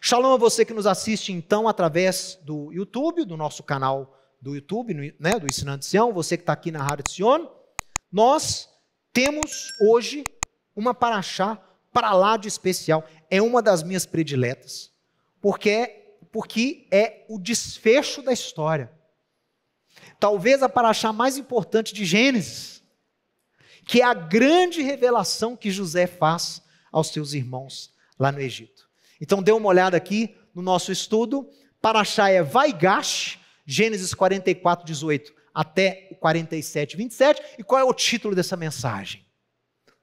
Shalom a você que nos assiste então através do YouTube, do nosso canal do YouTube, né, do Ensinando Sião, você que está aqui na Rádio Sion. Nós temos hoje uma paraxá para lá de especial. É uma das minhas prediletas, porque é, porque é o desfecho da história. Talvez a paraxá mais importante de Gênesis, que é a grande revelação que José faz aos seus irmãos lá no Egito. Então dê uma olhada aqui no nosso estudo. Paraxá é Vaigash, Gênesis 44, 18 até 47, 27. E qual é o título dessa mensagem?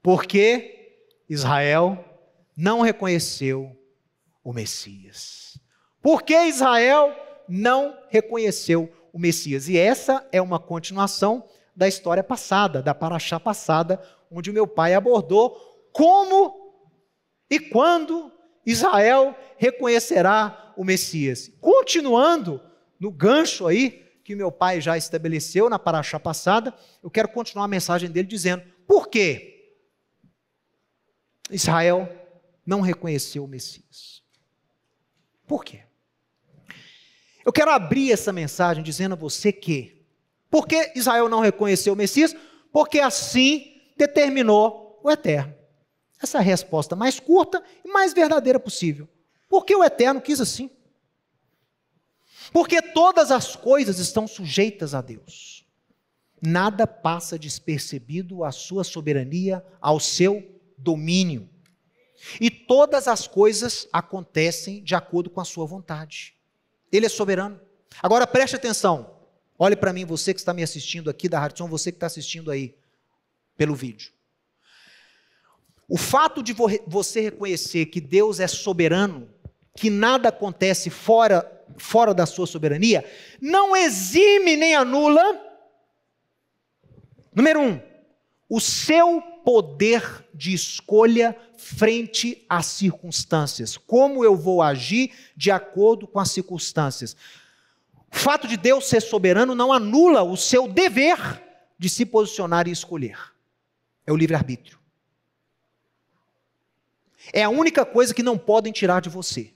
Porque Israel não reconheceu o Messias. Porque Israel não reconheceu o Messias. E essa é uma continuação da história passada, da paraxá passada, onde o meu pai abordou como e quando Israel reconhecerá o Messias. Continuando no gancho aí que meu pai já estabeleceu na paraxá passada, eu quero continuar a mensagem dele dizendo: por que Israel não reconheceu o Messias? Por quê? Eu quero abrir essa mensagem dizendo a você que, por que Israel não reconheceu o Messias? Porque assim determinou o Eterno essa é resposta mais curta e mais verdadeira possível. Porque o Eterno quis assim. Porque todas as coisas estão sujeitas a Deus. Nada passa despercebido à sua soberania, ao seu domínio. E todas as coisas acontecem de acordo com a sua vontade. Ele é soberano. Agora preste atenção. Olhe para mim, você que está me assistindo aqui da Hartson, você que está assistindo aí pelo vídeo. O fato de você reconhecer que Deus é soberano, que nada acontece fora, fora da sua soberania, não exime nem anula. Número um, o seu poder de escolha frente às circunstâncias. Como eu vou agir de acordo com as circunstâncias. O fato de Deus ser soberano não anula o seu dever de se posicionar e escolher. É o livre-arbítrio. É a única coisa que não podem tirar de você.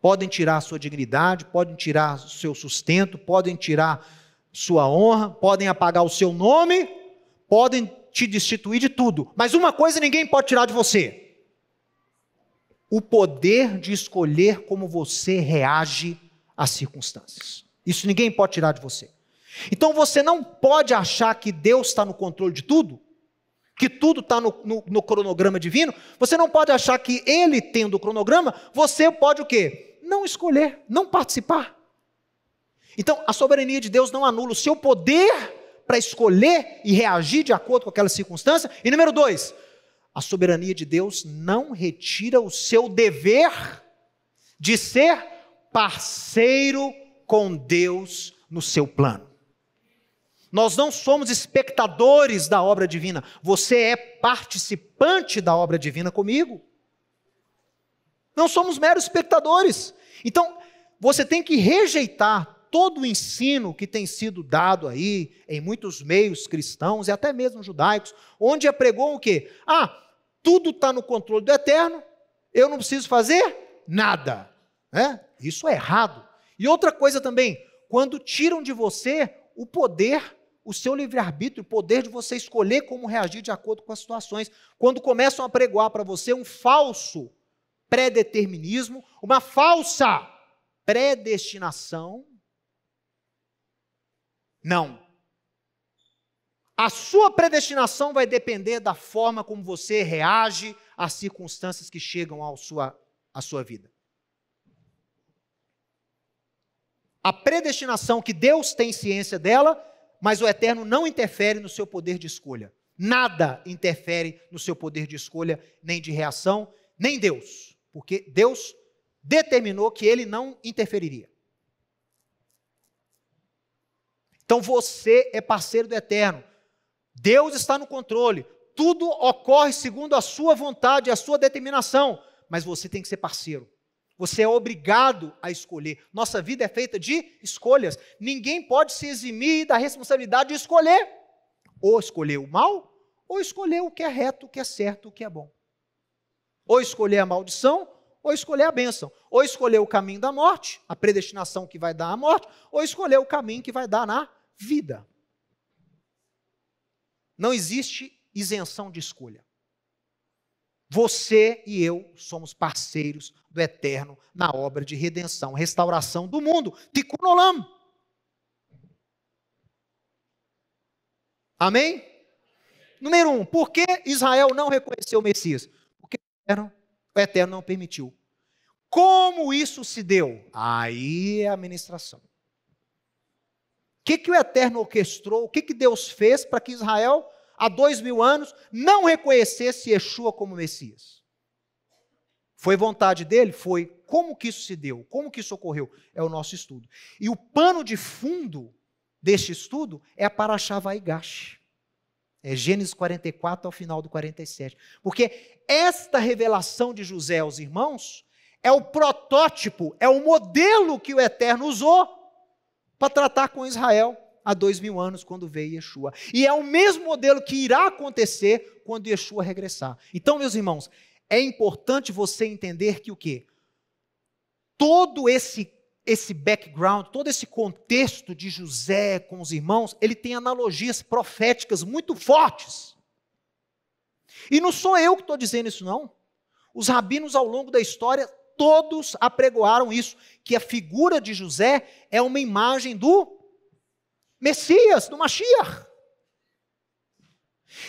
Podem tirar a sua dignidade, podem tirar o seu sustento, podem tirar sua honra, podem apagar o seu nome, podem te destituir de tudo. Mas uma coisa ninguém pode tirar de você: o poder de escolher como você reage às circunstâncias. Isso ninguém pode tirar de você. Então você não pode achar que Deus está no controle de tudo que tudo está no, no, no, cronograma divino, você não pode achar que ele tendo o cronograma, você pode o quê? Não escolher, não participar. Então, a soberania de Deus não anula o seu poder para escolher e reagir de acordo com aquela circunstância. E número dois, a soberania de Deus não retira o seu dever de ser parceiro com Deus no seu plano. Nós não somos espectadores da obra divina, você é participante da obra divina comigo. Não somos meros espectadores. Então, você tem que rejeitar todo o ensino que tem sido dado aí em muitos meios cristãos e até mesmo judaicos, onde apregou o quê? Ah, tudo está no controle do eterno, eu não preciso fazer nada. Né? Isso é errado. E outra coisa também, quando tiram de você o poder o seu livre-arbítrio, o poder de você escolher como reagir de acordo com as situações. Quando começam a pregoar para você um falso predeterminismo, uma falsa predestinação, não. A sua predestinação vai depender da forma como você reage às circunstâncias que chegam ao sua, à sua vida. A predestinação que Deus tem ciência dela mas o eterno não interfere no seu poder de escolha. Nada interfere no seu poder de escolha, nem de reação, nem Deus, porque Deus determinou que ele não interferiria. Então você é parceiro do eterno. Deus está no controle. Tudo ocorre segundo a sua vontade, a sua determinação, mas você tem que ser parceiro. Você é obrigado a escolher. Nossa vida é feita de escolhas. Ninguém pode se eximir da responsabilidade de escolher. Ou escolher o mal, ou escolher o que é reto, o que é certo, o que é bom. Ou escolher a maldição, ou escolher a bênção. Ou escolher o caminho da morte, a predestinação que vai dar à morte, ou escolher o caminho que vai dar na vida. Não existe isenção de escolha. Você e eu somos parceiros do Eterno na obra de redenção, restauração do mundo. Tikkun olam. Amém? Número um, por que Israel não reconheceu o Messias? Porque o Eterno, o Eterno não permitiu. Como isso se deu? Aí é a ministração. O que, que o Eterno orquestrou? O que, que Deus fez para que Israel há dois mil anos, não reconhecesse Yeshua como Messias. Foi vontade dele? Foi. Como que isso se deu? Como que isso ocorreu? É o nosso estudo. E o pano de fundo deste estudo é a Parashá Vaigash. É Gênesis 44 ao final do 47. Porque esta revelação de José aos irmãos é o protótipo, é o modelo que o Eterno usou para tratar com Israel há dois mil anos quando veio Yeshua. E é o mesmo modelo que irá acontecer quando Yeshua regressar. Então, meus irmãos, é importante você entender que o quê? Todo esse esse background, todo esse contexto de José com os irmãos, ele tem analogias proféticas muito fortes. E não sou eu que estou dizendo isso, não. Os rabinos ao longo da história, todos apregoaram isso, que a figura de José é uma imagem do Messias, do Mashiach.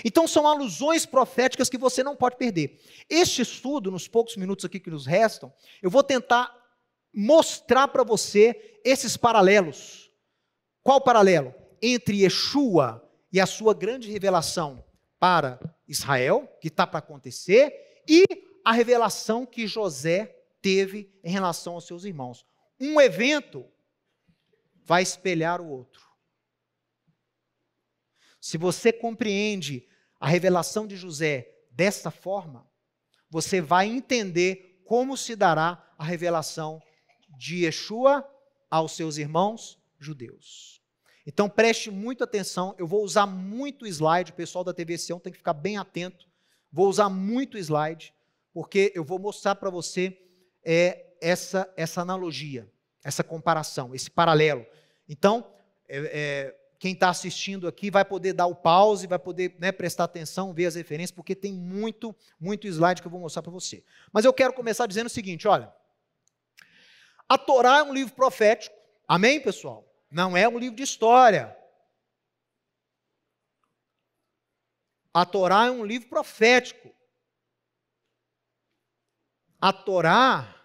Então são alusões proféticas que você não pode perder. Este estudo, nos poucos minutos aqui que nos restam, eu vou tentar mostrar para você esses paralelos. Qual paralelo? Entre Yeshua e a sua grande revelação para Israel, que está para acontecer, e a revelação que José teve em relação aos seus irmãos. Um evento vai espelhar o outro. Se você compreende a revelação de José desta forma, você vai entender como se dará a revelação de Yeshua aos seus irmãos judeus. Então preste muita atenção, eu vou usar muito slide, o pessoal da TV Sião tem que ficar bem atento. Vou usar muito slide, porque eu vou mostrar para você é, essa, essa analogia, essa comparação, esse paralelo. Então, é, é, quem está assistindo aqui vai poder dar o pause, vai poder né, prestar atenção, ver as referências, porque tem muito, muito slide que eu vou mostrar para você. Mas eu quero começar dizendo o seguinte: olha, a Torá é um livro profético, amém, pessoal? Não é um livro de história. A Torá é um livro profético. A Torá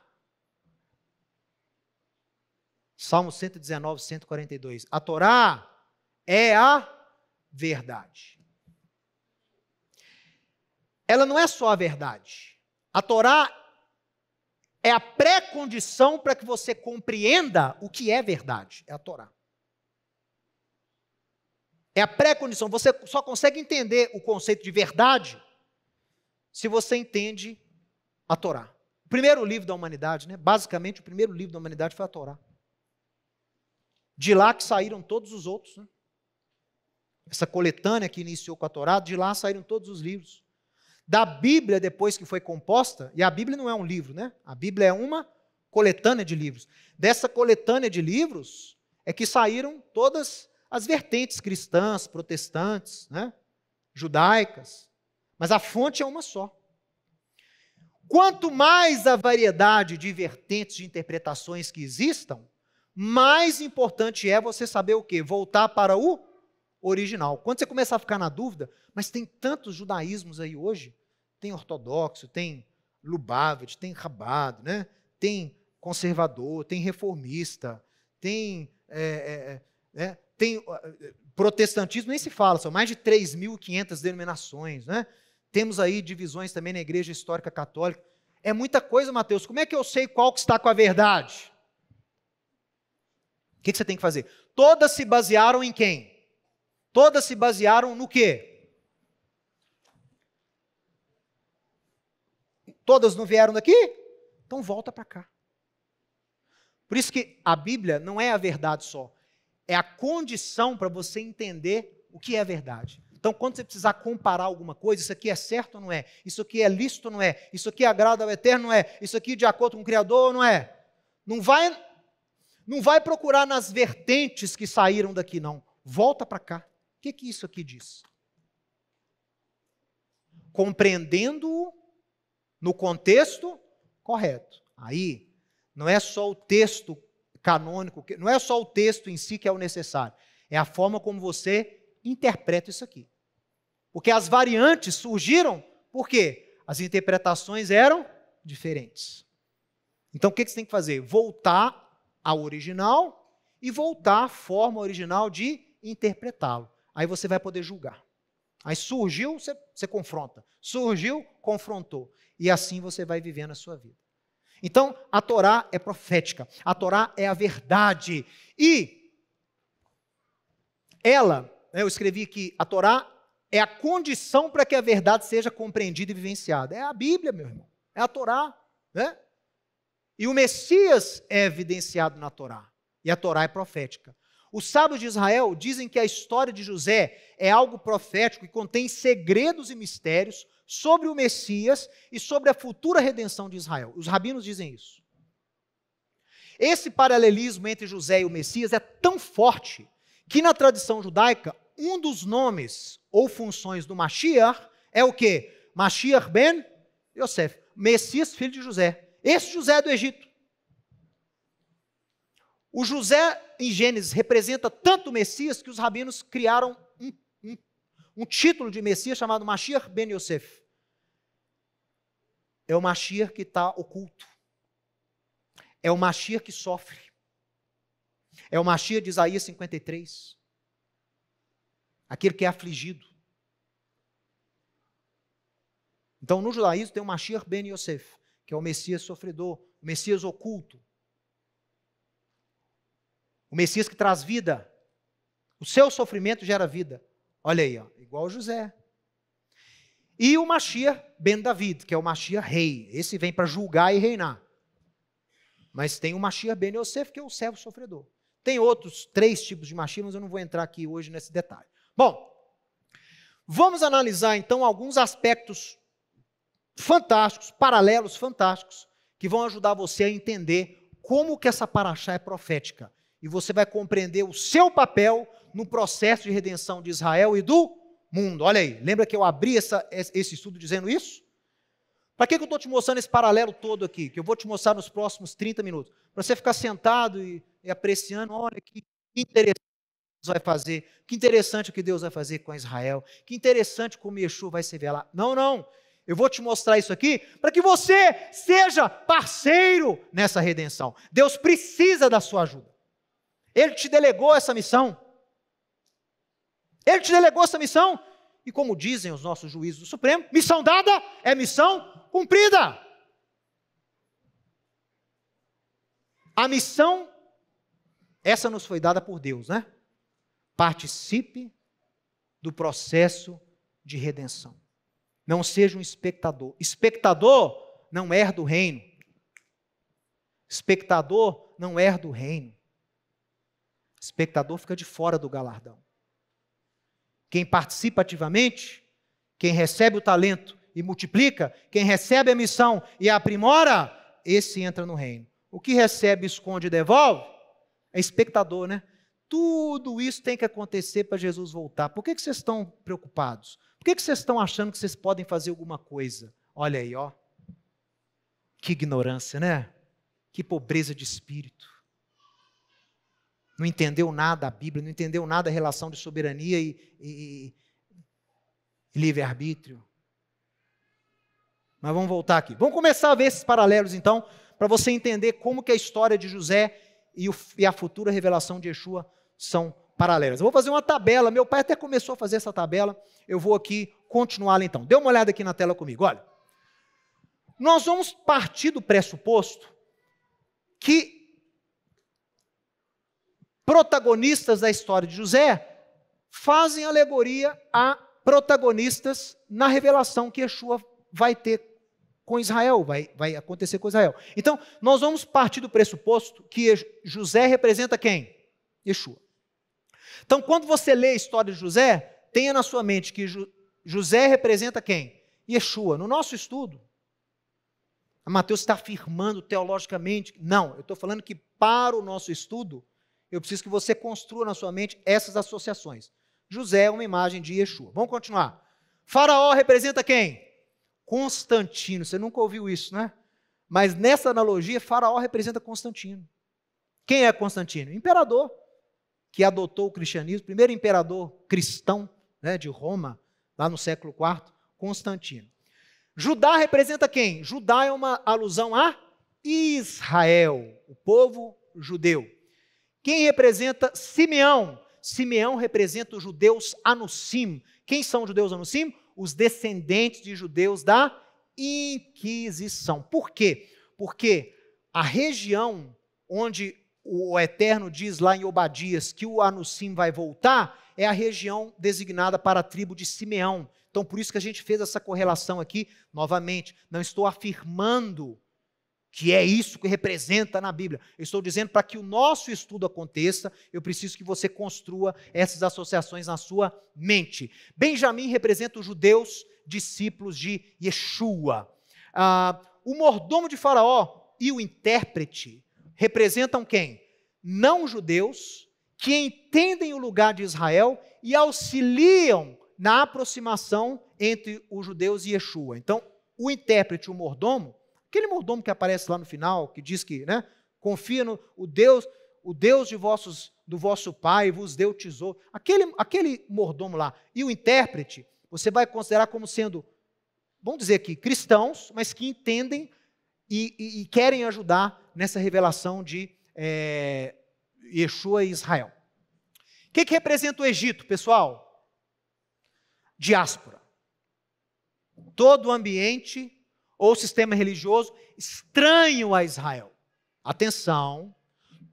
Salmo 119, 142. A Torá é a verdade. Ela não é só a verdade. A Torá é a pré-condição para que você compreenda o que é verdade. É a Torá. É a pré-condição. Você só consegue entender o conceito de verdade se você entende a Torá. O primeiro livro da humanidade, né? Basicamente, o primeiro livro da humanidade foi a Torá. De lá que saíram todos os outros, né? essa coletânea que iniciou com a Torá, de lá saíram todos os livros. Da Bíblia, depois que foi composta, e a Bíblia não é um livro, né? A Bíblia é uma coletânea de livros. Dessa coletânea de livros é que saíram todas as vertentes cristãs, protestantes, né? judaicas. Mas a fonte é uma só. Quanto mais a variedade de vertentes de interpretações que existam, mais importante é você saber o quê? Voltar para o original. Quando você começar a ficar na dúvida, mas tem tantos judaísmos aí hoje, tem ortodoxo, tem Lubavitch, tem Rabado, né? tem conservador, tem reformista, tem, é, é, é, né? tem é, protestantismo, nem se fala, são mais de 3.500 denominações. Né? Temos aí divisões também na Igreja Histórica Católica. É muita coisa, Mateus. Como é que eu sei qual que está com a verdade? O que, que você tem que fazer? Todas se basearam em quem? Todas se basearam no quê? Todas não vieram daqui? Então volta para cá. Por isso que a Bíblia não é a verdade só, é a condição para você entender o que é a verdade. Então, quando você precisar comparar alguma coisa, isso aqui é certo ou não é? Isso aqui é lícito ou não é? Isso aqui agrada ao eterno ou não é? Isso aqui de acordo com o Criador ou não é? Não vai, não vai procurar nas vertentes que saíram daqui, não. Volta para cá que, que isso aqui diz? Compreendendo-o no contexto correto. Aí, não é só o texto canônico, não é só o texto em si que é o necessário, é a forma como você interpreta isso aqui. Porque as variantes surgiram porque as interpretações eram diferentes. Então, o que você tem que fazer? Voltar ao original e voltar à forma original de interpretá-lo. Aí você vai poder julgar. Aí surgiu, você, você confronta. Surgiu, confrontou. E assim você vai vivendo a sua vida. Então, a Torá é profética. A Torá é a verdade. E ela, né, eu escrevi que a Torá é a condição para que a verdade seja compreendida e vivenciada. É a Bíblia, meu irmão. É a Torá, né? E o Messias é evidenciado na Torá. E a Torá é profética. Os sábios de Israel dizem que a história de José é algo profético e contém segredos e mistérios sobre o Messias e sobre a futura redenção de Israel. Os rabinos dizem isso. Esse paralelismo entre José e o Messias é tão forte que na tradição judaica, um dos nomes ou funções do Mashiach é o que? Mashiach ben Yosef, Messias filho de José. Esse José é do Egito. O José em Gênesis representa tanto o Messias que os rabinos criaram um, um, um título de Messias chamado Mashiach Ben Yosef. É o Mashiach que está oculto. É o Mashiach que sofre. É o Mashiach de Isaías 53. Aquele que é afligido. Então, no judaísmo tem o Mashiach ben Yosef, que é o Messias sofredor, o Messias oculto, o Messias que traz vida. O seu sofrimento gera vida. Olha aí, ó, igual José. E o Machia Ben David, que é o Machia rei. Esse vem para julgar e reinar. Mas tem o Machia Ben Yosef, que é o servo sofredor. Tem outros três tipos de Machia, mas eu não vou entrar aqui hoje nesse detalhe. Bom, vamos analisar então alguns aspectos fantásticos, paralelos fantásticos, que vão ajudar você a entender como que essa paraxá é profética e você vai compreender o seu papel no processo de redenção de Israel e do mundo. Olha aí, lembra que eu abri essa, esse estudo dizendo isso? Para que, que eu estou te mostrando esse paralelo todo aqui? Que eu vou te mostrar nos próximos 30 minutos. Para você ficar sentado e, e, apreciando, olha que interessante Deus vai fazer, que interessante o que Deus vai fazer com Israel, que interessante como Yeshua vai se ver lá. Não, não. Eu vou te mostrar isso aqui para que você seja parceiro nessa redenção. Deus precisa da sua ajuda. Ele te delegou essa missão. Ele te delegou essa missão. E como dizem os nossos juízes do Supremo, missão dada é missão cumprida. A missão, essa nos foi dada por Deus, né? Participe do processo de redenção. Não seja um espectador. Espectador não herda o reino. Espectador não herda o reino espectador fica de fora do galardão. Quem participa ativamente, quem recebe o talento e multiplica, quem recebe a missão e a aprimora, esse entra no reino. O que recebe, esconde e devolve é espectador, né? Tudo isso tem que acontecer para Jesus voltar. Por que, que vocês estão preocupados? Por que, que vocês estão achando que vocês podem fazer alguma coisa? Olha aí, ó. Que ignorância, né? Que pobreza de espírito não entendeu nada a Bíblia, não entendeu nada a relação de soberania e, e, e livre-arbítrio. Mas vamos voltar aqui. Vamos começar a ver esses paralelos então, para você entender como que a história de José e, o, e a futura revelação de Yeshua são paralelas. Eu vou fazer uma tabela, meu pai até começou a fazer essa tabela, eu vou aqui continuá-la então. Dê uma olhada aqui na tela comigo, olha. Nós vamos partir do pressuposto que protagonistas da história de José fazem alegoria a protagonistas na revelação que Yeshua vai ter com Israel, vai, vai acontecer com Israel. Então, nós vamos partir do pressuposto que José representa quem? Yeshua. Então, quando você lê a história de José, tenha na sua mente que José representa quem? Yeshua. No nosso estudo, Mateus está afirmando teologicamente, não, eu estou falando que para o nosso estudo, eu preciso que você construa na sua mente essas associações. José é uma imagem de Yeshua. Vamos continuar. Faraó representa quem? Constantino. Você nunca ouviu isso, né? Mas nessa analogia, Faraó representa Constantino. Quem é Constantino? Imperador que adotou o cristianismo, primeiro imperador cristão né, de Roma, lá no século IV, Constantino. Judá representa quem? Judá é uma alusão a Israel, o povo judeu. Quem representa Simeão? Simeão representa os judeus Anussim. Quem são os judeus Anussim? Os descendentes de judeus da Inquisição. Por quê? Porque a região onde o Eterno diz lá em Obadias que o Anussim vai voltar é a região designada para a tribo de Simeão. Então, por isso que a gente fez essa correlação aqui novamente. Não estou afirmando que é isso que representa na Bíblia. Eu estou dizendo para que o nosso estudo aconteça, eu preciso que você construa essas associações na sua mente. Benjamim representa os judeus discípulos de Yeshua. Ah, o mordomo de Faraó e o intérprete representam quem? Não judeus que entendem o lugar de Israel e auxiliam na aproximação entre os judeus e Yeshua. Então, o intérprete, o mordomo, Aquele mordomo que aparece lá no final, que diz que, né, confia no o Deus, o Deus de vossos, do vosso pai vos deu tesouro. Aquele, aquele mordomo lá e o intérprete, você vai considerar como sendo, vamos dizer aqui, cristãos, mas que entendem e, e, e querem ajudar nessa revelação de é, Yeshua e Israel. O que, que representa o Egito, pessoal? Diáspora. Todo o ambiente ou sistema religioso estranho a Israel. Atenção,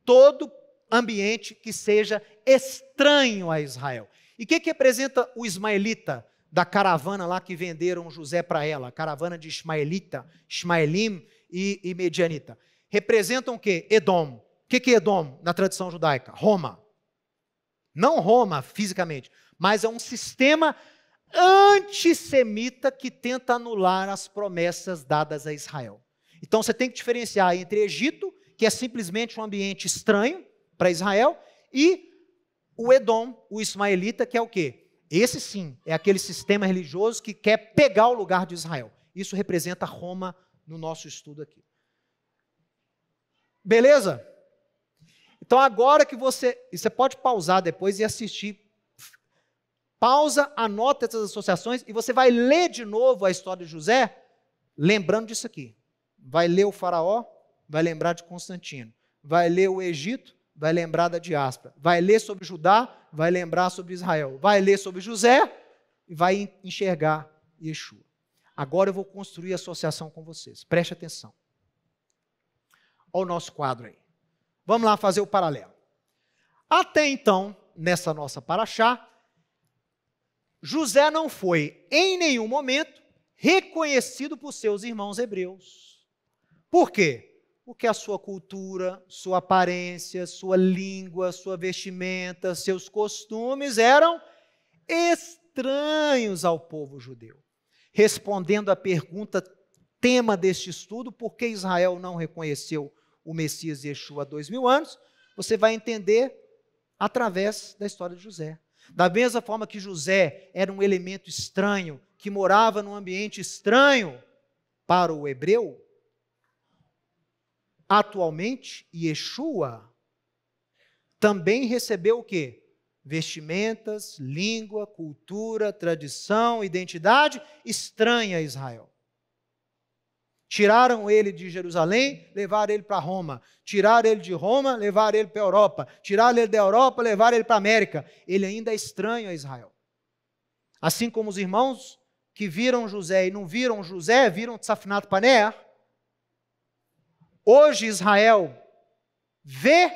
todo ambiente que seja estranho a Israel. E o que, que representa o ismaelita da caravana lá que venderam José para ela? A caravana de Ismaelita, Ismaelim e, e Medianita. Representam o quê? Edom. O que, que é Edom na tradição judaica? Roma. Não Roma fisicamente, mas é um sistema antissemita que tenta anular as promessas dadas a Israel. Então você tem que diferenciar entre Egito, que é simplesmente um ambiente estranho para Israel, e o Edom, o ismaelita, que é o quê? Esse sim é aquele sistema religioso que quer pegar o lugar de Israel. Isso representa Roma no nosso estudo aqui. Beleza? Então agora que você, você pode pausar depois e assistir pausa, anota essas associações e você vai ler de novo a história de José, lembrando disso aqui. Vai ler o Faraó, vai lembrar de Constantino. Vai ler o Egito, vai lembrar da diáspora. Vai ler sobre Judá, vai lembrar sobre Israel. Vai ler sobre José e vai enxergar Yeshua. Agora eu vou construir a associação com vocês. Preste atenção. Olha o nosso quadro aí. Vamos lá fazer o paralelo. Até então, nessa nossa paraxá, José não foi, em nenhum momento, reconhecido por seus irmãos hebreus. Por quê? Porque a sua cultura, sua aparência, sua língua, sua vestimenta, seus costumes eram estranhos ao povo judeu. Respondendo à pergunta tema deste estudo, por que Israel não reconheceu o Messias Yeshua há dois mil anos, você vai entender através da história de José. Da mesma forma que José era um elemento estranho, que morava num ambiente estranho para o hebreu, atualmente Yeshua também recebeu o quê? Vestimentas, língua, cultura, tradição, identidade estranha a Israel. Tiraram ele de Jerusalém, levaram ele para Roma. Tiraram ele de Roma, levaram ele para a Europa. Tiraram ele da Europa, levaram ele para a América. Ele ainda é estranho a Israel. Assim como os irmãos que viram José e não viram José, viram Tsafnat Paner. Hoje Israel vê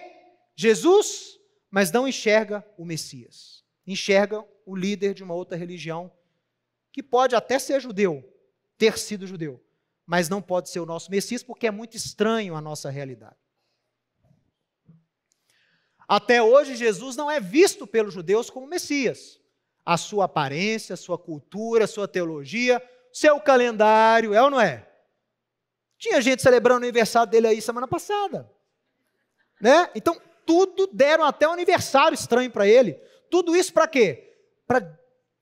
Jesus, mas não enxerga o Messias. Enxerga o líder de uma outra religião, que pode até ser judeu, ter sido judeu, mas não pode ser o nosso Messias porque é muito estranho à nossa realidade. Até hoje, Jesus não é visto pelos judeus como Messias. A sua aparência, a sua cultura, a sua teologia, seu calendário, é ou não é? Tinha gente celebrando o aniversário dele aí semana passada. Né? Então, tudo deram até um aniversário estranho para ele. Tudo isso para quê? Para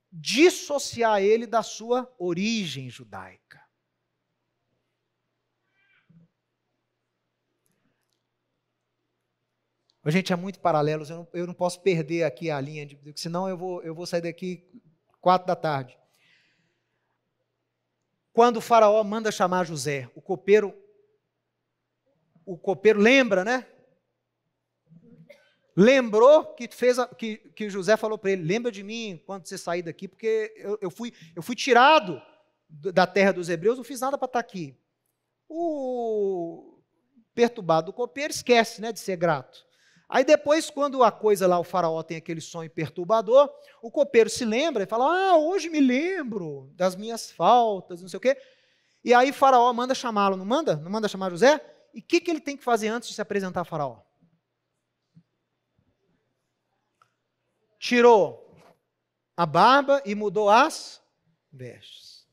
dissociar ele da sua origem judaica. A gente é muito paralelos, eu não, eu não posso perder aqui a linha, de, senão eu vou, eu vou sair daqui quatro da tarde. Quando o faraó manda chamar José, o copeiro, o copeiro lembra, né? Lembrou que, fez a, que, que José falou para ele: lembra de mim quando você sair daqui, porque eu, eu, fui, eu fui tirado da terra dos hebreus, não fiz nada para estar tá aqui. O perturbado o copeiro esquece né, de ser grato. Aí depois, quando a coisa lá, o faraó tem aquele sonho perturbador, o copeiro se lembra e fala: Ah, hoje me lembro das minhas faltas, não sei o quê. E aí faraó manda chamá-lo, não manda? Não manda chamar José? E o que, que ele tem que fazer antes de se apresentar a faraó? Tirou a barba e mudou as vestes.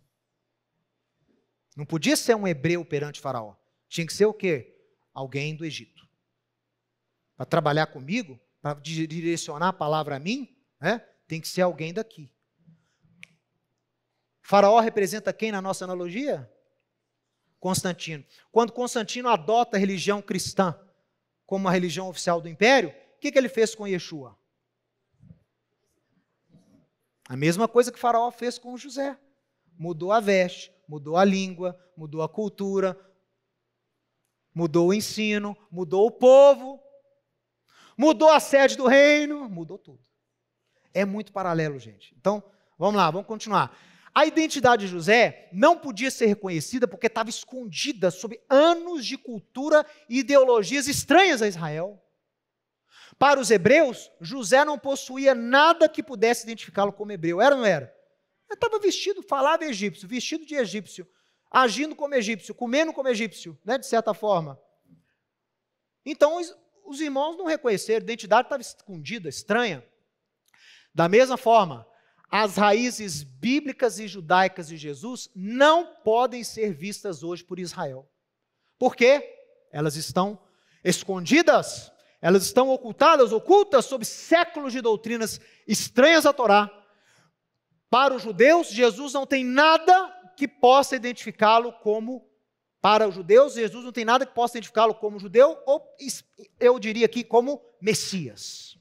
Não podia ser um hebreu perante faraó. Tinha que ser o quê? Alguém do Egito para trabalhar comigo, para direcionar a palavra a mim, né? tem que ser alguém daqui. Faraó representa quem na nossa analogia? Constantino. Quando Constantino adota a religião cristã como a religião oficial do império, o que, que ele fez com Yeshua? A mesma coisa que Faraó fez com José. Mudou a veste, mudou a língua, mudou a cultura, mudou o ensino, mudou o povo, mudou a sede do reino, mudou tudo. É muito paralelo, gente. Então, vamos lá, vamos continuar. A identidade de José não podia ser reconhecida porque estava escondida sob anos de cultura e ideologias estranhas a Israel. Para os hebreus, José não possuía nada que pudesse identificá-lo como hebreu. Era ou não era? Ele estava vestido, falava egípcio, vestido de egípcio, agindo como egípcio, comendo como egípcio, né, de certa forma. Então, os irmãos não reconheceram, a identidade estava escondida, estranha. Da mesma forma, as raízes bíblicas e judaicas de Jesus não podem ser vistas hoje por Israel. Por quê? Elas estão escondidas, elas estão ocultadas, ocultas sob séculos de doutrinas estranhas à Torá. Para os judeus, Jesus não tem nada que possa identificá-lo como para os judeus, Jesus não tem nada que possa identificá-lo como judeu, ou eu diria aqui como Messias.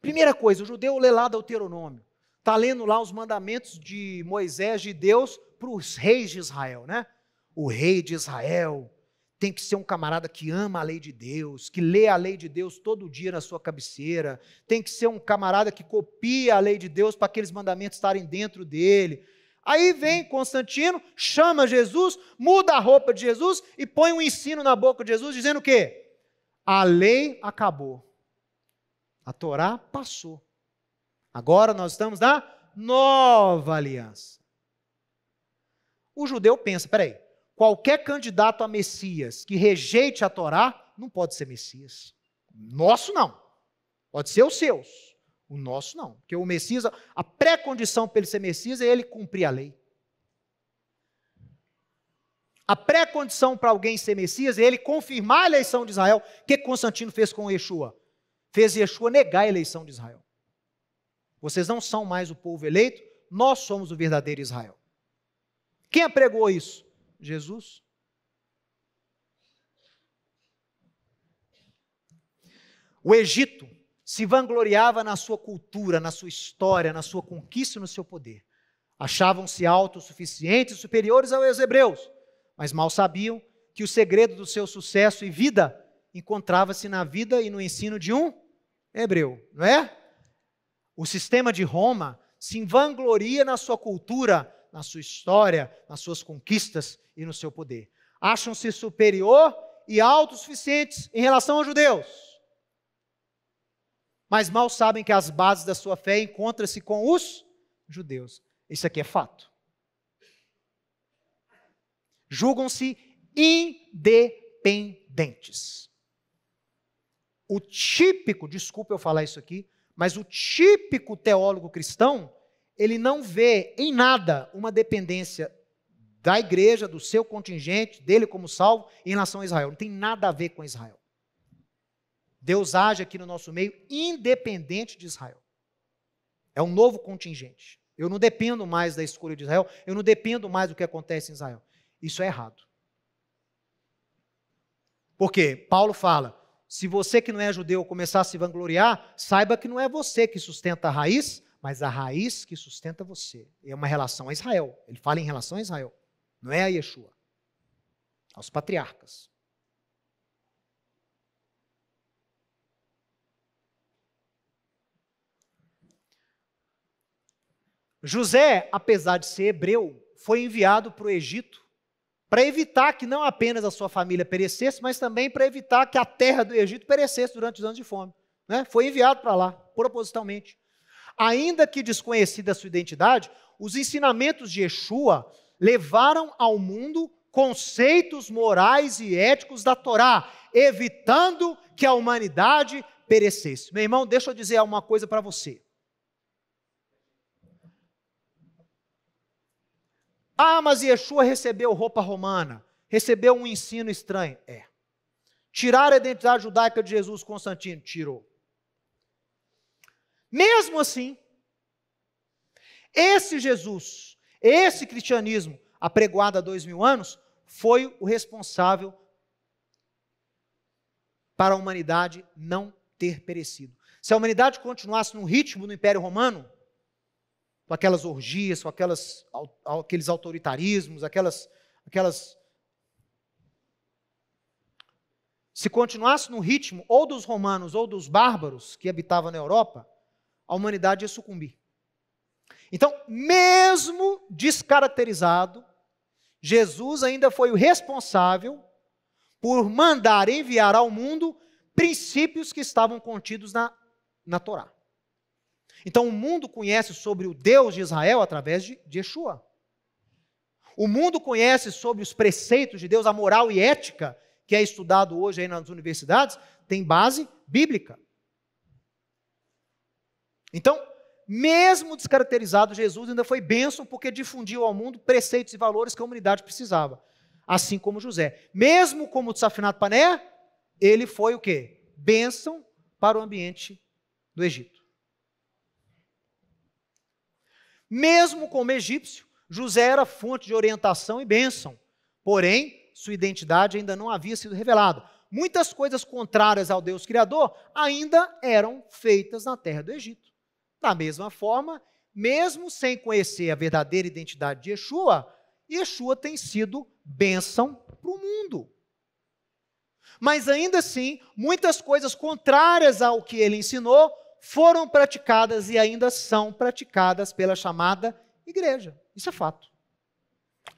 Primeira coisa, o judeu lê lá Deuteronômio. Está lendo lá os mandamentos de Moisés, de Deus, para os reis de Israel, né? O rei de Israel tem que ser um camarada que ama a lei de Deus, que lê a lei de Deus todo dia na sua cabeceira, tem que ser um camarada que copia a lei de Deus para aqueles mandamentos estarem dentro dele. Aí vem Constantino, chama Jesus, muda a roupa de Jesus e põe um ensino na boca de Jesus, dizendo o quê? A lei acabou. A Torá passou. Agora nós estamos na nova aliança. O judeu pensa: peraí, qualquer candidato a Messias que rejeite a Torá não pode ser Messias. Nosso não. Pode ser os seus. O nosso não. Porque o Messias, a pré-condição para ele ser Messias é ele cumprir a lei. A pré-condição para alguém ser Messias é ele confirmar a eleição de Israel. O que Constantino fez com Yeshua? Fez Yeshua negar a eleição de Israel. Vocês não são mais o povo eleito, nós somos o verdadeiro Israel. Quem apregou isso? Jesus. O Egito se vangloriava na sua cultura, na sua história, na sua conquista e no seu poder. Achavam-se autossuficientes, superiores aos hebreus, mas mal sabiam que o segredo do seu sucesso e vida encontrava-se na vida e no ensino de um hebreu, não é? O sistema de Roma se vangloria na sua cultura, na sua história, nas suas conquistas e no seu poder. Acham-se superior e autossuficientes em relação aos judeus mas mal sabem que as bases da sua fé encontram-se com os judeus. Isso aqui é fato. Julgam-se independentes. O típico, desculpa eu falar isso aqui, mas o típico teólogo cristão, ele não vê em nada uma dependência da igreja, do seu contingente, dele como salvo, em relação a Israel. Não tem nada a ver com Israel. Deus age aqui no nosso meio, independente de Israel. É um novo contingente. Eu não dependo mais da escolha de Israel, eu não dependo mais do que acontece em Israel. Isso é errado. Porque Paulo fala: se você que não é judeu começar a se vangloriar, saiba que não é você que sustenta a raiz, mas a raiz que sustenta você. É uma relação a Israel. Ele fala em relação a Israel, não é a Yeshua, aos patriarcas. José, apesar de ser hebreu, foi enviado para o Egito para evitar que não apenas a sua família perecesse, mas também para evitar que a terra do Egito perecesse durante os anos de fome. Né? Foi enviado para lá, propositalmente. Ainda que desconhecida a sua identidade, os ensinamentos de Yeshua levaram ao mundo conceitos morais e éticos da Torá, evitando que a humanidade perecesse. Meu irmão, deixa eu dizer uma coisa para você. Ah, mas Yeshua recebeu roupa romana, recebeu um ensino estranho. É. Tirar a identidade judaica de Jesus Constantino? Tirou. Mesmo assim, esse Jesus, esse cristianismo apregoado há dois mil anos, foi o responsável para a humanidade não ter perecido. Se a humanidade continuasse no ritmo do Império Romano, com aquelas orgias, com aquelas, aqueles autoritarismos, aquelas, aquelas. Se continuasse no ritmo ou dos romanos ou dos bárbaros que habitavam na Europa, a humanidade ia sucumbir. Então, mesmo descaracterizado, Jesus ainda foi o responsável por mandar enviar ao mundo princípios que estavam contidos na, na Torá. Então o mundo conhece sobre o Deus de Israel através de, Yeshua. O mundo conhece sobre os preceitos de Deus, a moral e ética que é estudado hoje aí nas universidades, tem base bíblica. Então, mesmo descaracterizado, Jesus ainda foi bênção porque difundiu ao mundo preceitos e valores que a humanidade precisava, assim como José. Mesmo como desafinado Pané, ele foi o quê? Bênção para o ambiente do Egito. Mesmo como egípcio, José era fonte de orientação e bênção, porém, sua identidade ainda não havia sido revelada. Muitas coisas contrárias ao Deus Criador ainda eram feitas na terra do Egito. Da mesma forma, mesmo sem conhecer a verdadeira identidade de Yeshua, Yeshua tem sido bênção para o mundo. Mas ainda assim, muitas coisas contrárias ao que ele ensinou foram praticadas e ainda são praticadas pela chamada igreja. Isso é fato.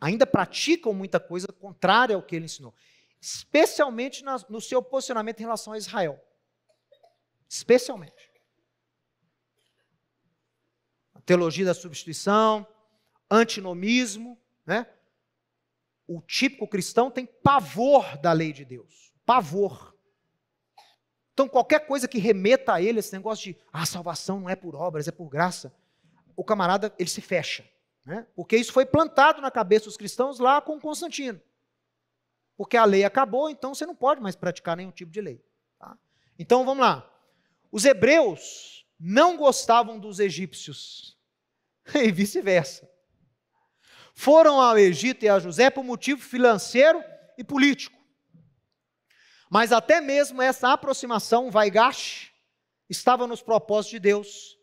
Ainda praticam muita coisa contrária ao que ele ensinou, especialmente no seu posicionamento em relação a Israel. Especialmente. A teologia da substituição, antinomismo, né? O típico cristão tem pavor da lei de Deus, pavor. Então, qualquer coisa que remeta a ele, esse negócio de ah, salvação não é por obras, é por graça, o camarada ele se fecha. Né? Porque isso foi plantado na cabeça dos cristãos lá com Constantino. Porque a lei acabou, então você não pode mais praticar nenhum tipo de lei. Tá? Então vamos lá. Os hebreus não gostavam dos egípcios, e vice-versa. Foram ao Egito e a José por motivo financeiro e político. Mas até mesmo essa aproximação, Vaigash, estava nos propósitos de Deus,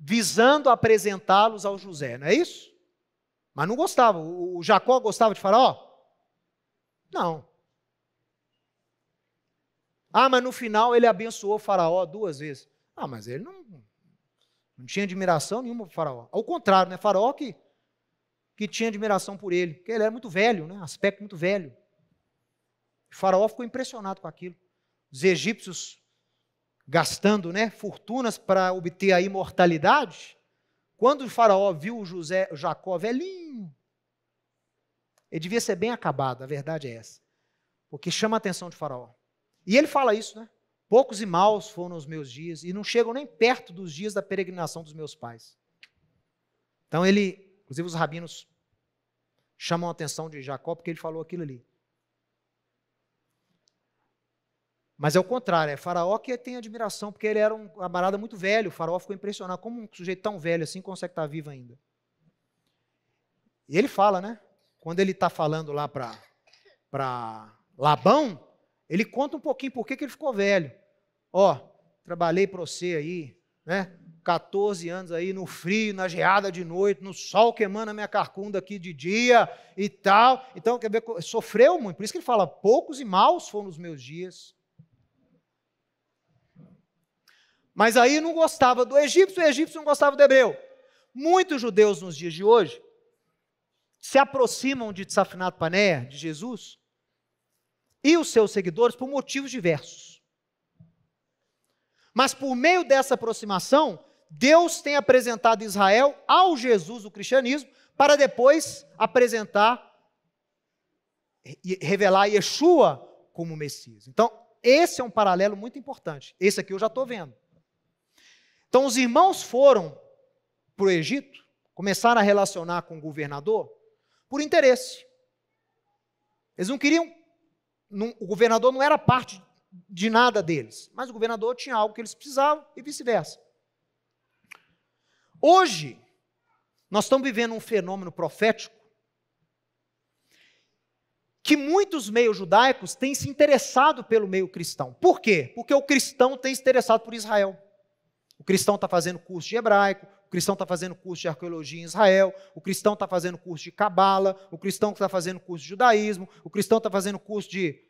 visando apresentá-los ao José, não é isso? Mas não gostava. O Jacó gostava de Faraó. não. Ah, mas no final ele abençoou Faraó duas vezes. Ah, mas ele não, não tinha admiração nenhuma o Faraó. Ao contrário, né? Faraó que, que tinha admiração por ele, porque ele era muito velho, né? Aspecto muito velho. O faraó ficou impressionado com aquilo. Os egípcios gastando né, fortunas para obter a imortalidade. Quando o faraó viu José, Jacó velhinho, ele devia ser bem acabado, a verdade é essa. Porque chama a atenção de faraó. E ele fala isso, né? Poucos e maus foram os meus dias, e não chegam nem perto dos dias da peregrinação dos meus pais. Então ele, inclusive os rabinos chamam a atenção de Jacó porque ele falou aquilo ali. Mas é o contrário, é Faraó que tem admiração, porque ele era um camarada muito velho. O Faraó ficou impressionado. Como um sujeito tão velho assim consegue estar vivo ainda? E ele fala, né? Quando ele está falando lá para Labão, ele conta um pouquinho por que, que ele ficou velho. Ó, trabalhei para você aí, né? 14 anos aí no frio, na geada de noite, no sol queimando a minha carcunda aqui de dia e tal. Então, quer ver, sofreu muito. Por isso que ele fala: poucos e maus foram os meus dias Mas aí não gostava do egípcio, o egípcio não gostava do hebreu. Muitos judeus nos dias de hoje se aproximam de Tsafinato Pané, de Jesus, e os seus seguidores por motivos diversos. Mas por meio dessa aproximação, Deus tem apresentado Israel ao Jesus, o cristianismo, para depois apresentar e revelar Yeshua como Messias. Então, esse é um paralelo muito importante. Esse aqui eu já estou vendo. Então os irmãos foram para o Egito, começaram a relacionar com o governador por interesse. Eles não queriam. Não, o governador não era parte de nada deles, mas o governador tinha algo que eles precisavam e vice-versa. Hoje, nós estamos vivendo um fenômeno profético que muitos meios judaicos têm se interessado pelo meio cristão. Por quê? Porque o cristão tem se interessado por Israel cristão está fazendo curso de hebraico, o cristão está fazendo curso de arqueologia em Israel, o cristão está fazendo curso de cabala, o cristão está fazendo curso de judaísmo, o cristão está fazendo curso de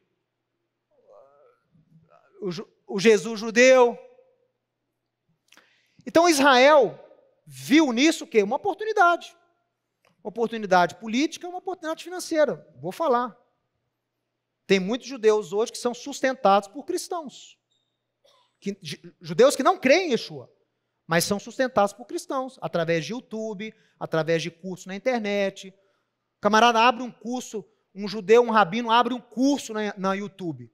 o Jesus judeu. Então Israel viu nisso o quê? Uma oportunidade. Uma oportunidade política, uma oportunidade financeira. Vou falar. Tem muitos judeus hoje que são sustentados por cristãos que, judeus que não creem em Yeshua, mas são sustentados por cristãos, através de YouTube, através de cursos na internet. O camarada abre um curso, um judeu, um rabino abre um curso na, na YouTube.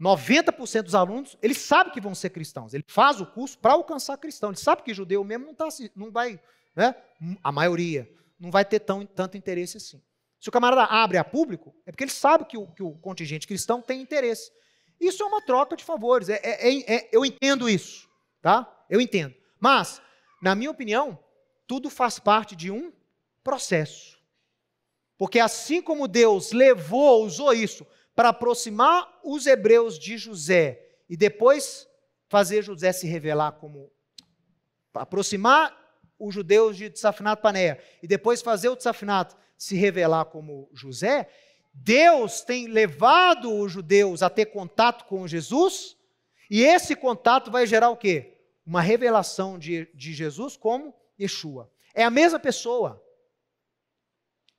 90% dos alunos, ele sabe que vão ser cristãos, ele faz o curso para alcançar cristão, ele sabe que judeu mesmo não, tá, não vai, né? a maioria, não vai ter tão, tanto interesse assim. Se o camarada abre a público, é porque ele sabe que o, que o contingente cristão tem interesse. Isso é uma troca de favores. É, é, é, é, eu entendo isso, tá? Eu entendo. Mas, na minha opinião, tudo faz parte de um processo. Porque assim como Deus levou, usou isso para aproximar os hebreus de José e depois fazer José se revelar como aproximar os judeus de Tsafinato Paneia e depois fazer o Tsafinato se revelar como José, Deus tem levado os judeus a ter contato com Jesus, e esse contato vai gerar o quê? Uma revelação de, de Jesus como Yeshua. É a mesma pessoa.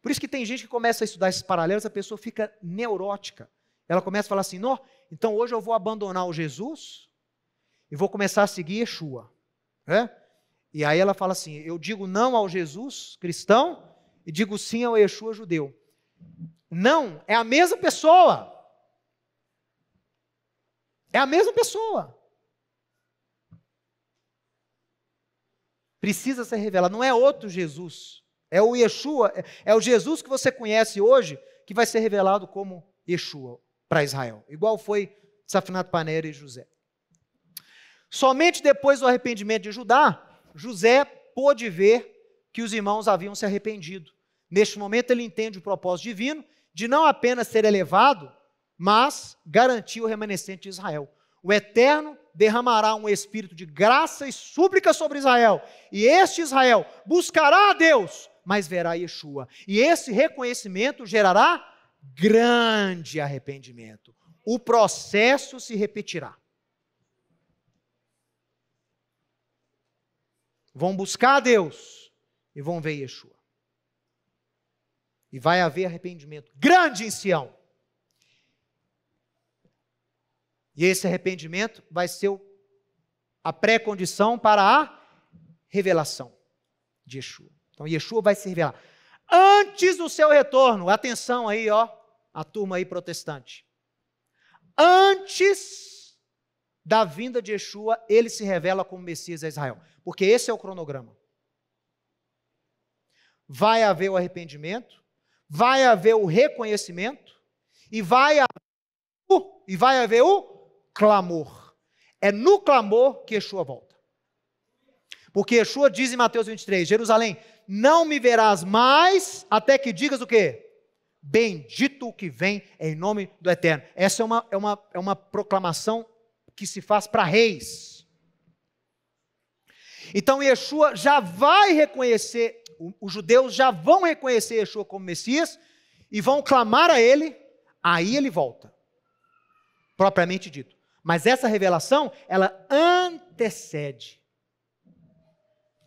Por isso que tem gente que começa a estudar esses paralelos, a pessoa fica neurótica. Ela começa a falar assim: então hoje eu vou abandonar o Jesus e vou começar a seguir Yeshua. É? E aí ela fala assim: eu digo não ao Jesus cristão e digo sim ao Yeshua judeu. Não, é a mesma pessoa. É a mesma pessoa. Precisa ser revelado. Não é outro Jesus. É o Yeshua, é, é o Jesus que você conhece hoje que vai ser revelado como Yeshua para Israel. Igual foi Safinato Panera e José. Somente depois do arrependimento de Judá, José pôde ver que os irmãos haviam se arrependido. Neste momento ele entende o propósito divino de não apenas ser elevado, mas garantir o remanescente de Israel. O Eterno derramará um espírito de graça e súplica sobre Israel, e este Israel buscará a Deus, mas verá Yeshua. E esse reconhecimento gerará grande arrependimento. O processo se repetirá. Vão buscar a Deus e vão ver Yeshua e vai haver arrependimento grande em Sião. E esse arrependimento vai ser a pré-condição para a revelação de Yeshua. Então Yeshua vai se revelar antes do seu retorno. Atenção aí, ó, a turma aí protestante. Antes da vinda de Yeshua, ele se revela como Messias a Israel, porque esse é o cronograma. Vai haver o arrependimento, vai haver o reconhecimento e vai haver o, e vai haver o clamor. É no clamor que Yeshua volta. Porque Yeshua diz em Mateus 23, Jerusalém, não me verás mais até que digas o quê? Bendito o que vem em nome do Eterno. Essa é uma, é uma, é uma proclamação que se faz para reis então Yeshua já vai reconhecer, os judeus já vão reconhecer Yeshua como Messias e vão clamar a ele, aí ele volta. Propriamente dito. Mas essa revelação, ela antecede.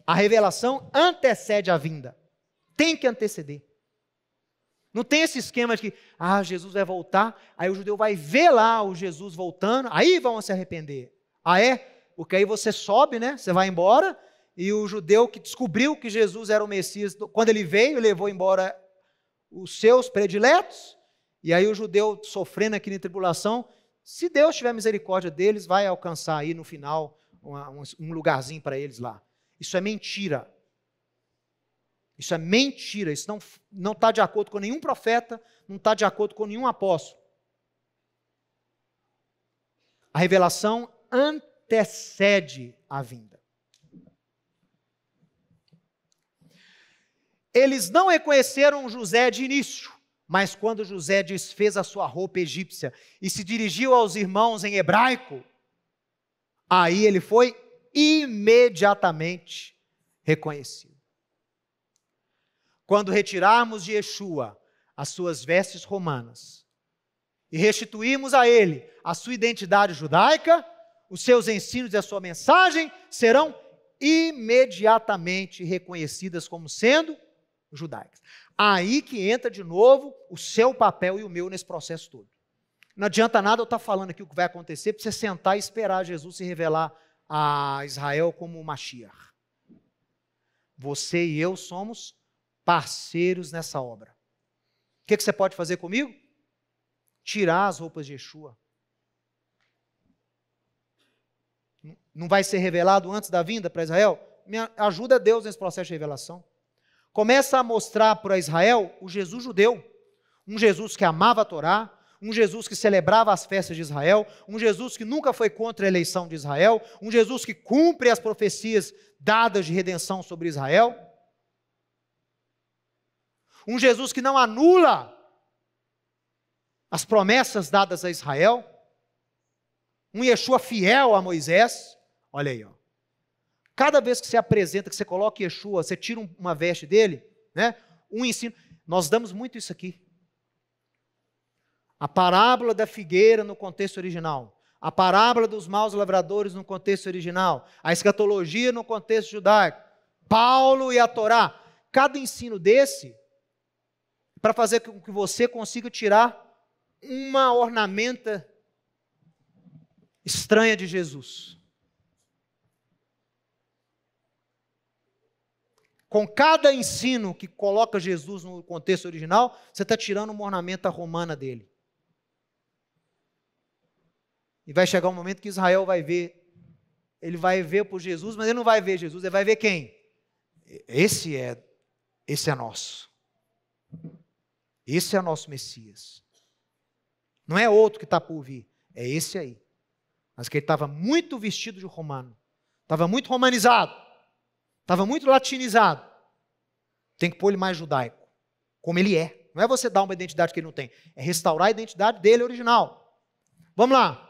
A revelação antecede a vinda. Tem que anteceder. Não tem esse esquema de que, ah, Jesus vai voltar, aí o judeu vai ver lá o Jesus voltando, aí vão se arrepender. Ah, é? Porque aí você sobe, né? Você vai embora. E o judeu que descobriu que Jesus era o Messias, quando ele veio, levou embora os seus prediletos. E aí o judeu sofrendo aqui na tribulação, se Deus tiver misericórdia deles, vai alcançar aí no final uma, um lugarzinho para eles lá. Isso é mentira. Isso é mentira. Isso não está de acordo com nenhum profeta, não está de acordo com nenhum apóstolo. A revelação anterior antecede a vinda. Eles não reconheceram José de início, mas quando José desfez a sua roupa egípcia e se dirigiu aos irmãos em hebraico, aí ele foi imediatamente reconhecido. Quando retirarmos de Yeshua as suas vestes romanas e restituirmos a ele a sua identidade judaica, os seus ensinos e a sua mensagem serão imediatamente reconhecidas como sendo judaicas. Aí que entra de novo o seu papel e o meu nesse processo todo. Não adianta nada eu estar tá falando aqui o que vai acontecer para você sentar e esperar Jesus se revelar a Israel como Mashiach. Você e eu somos parceiros nessa obra. O que, que você pode fazer comigo? Tirar as roupas de Yeshua, não vai ser revelado antes da vinda para Israel? Me ajuda Deus nesse processo de revelação. Começa a mostrar para Israel o Jesus judeu, um Jesus que amava a Torá, um Jesus que celebrava as festas de Israel, um Jesus que nunca foi contra a eleição de Israel, um Jesus que cumpre as profecias dadas de redenção sobre Israel, um Jesus que não anula as promessas dadas a Israel, um Yeshua fiel a Moisés, Olha aí, ó. Cada vez que você apresenta, que você coloca Yeshua, você tira uma veste dele, né? Um ensino. Nós damos muito isso aqui. A parábola da figueira no contexto original. A parábola dos maus lavradores no contexto original. A escatologia no contexto judaico. Paulo e a Torá. Cada ensino desse, para fazer com que você consiga tirar uma ornamenta estranha de Jesus. com cada ensino que coloca Jesus no contexto original, você está tirando uma ornamenta romana dele. E vai chegar um momento que Israel vai ver, ele vai ver por Jesus, mas ele não vai ver Jesus, ele vai ver quem? Esse é, esse é nosso. Esse é nosso Messias. Não é outro que está por vir, é esse aí. Mas que ele estava muito vestido de romano, estava muito romanizado. Estava muito latinizado. Tem que pôr ele mais judaico, como ele é. Não é você dar uma identidade que ele não tem, é restaurar a identidade dele original. Vamos lá.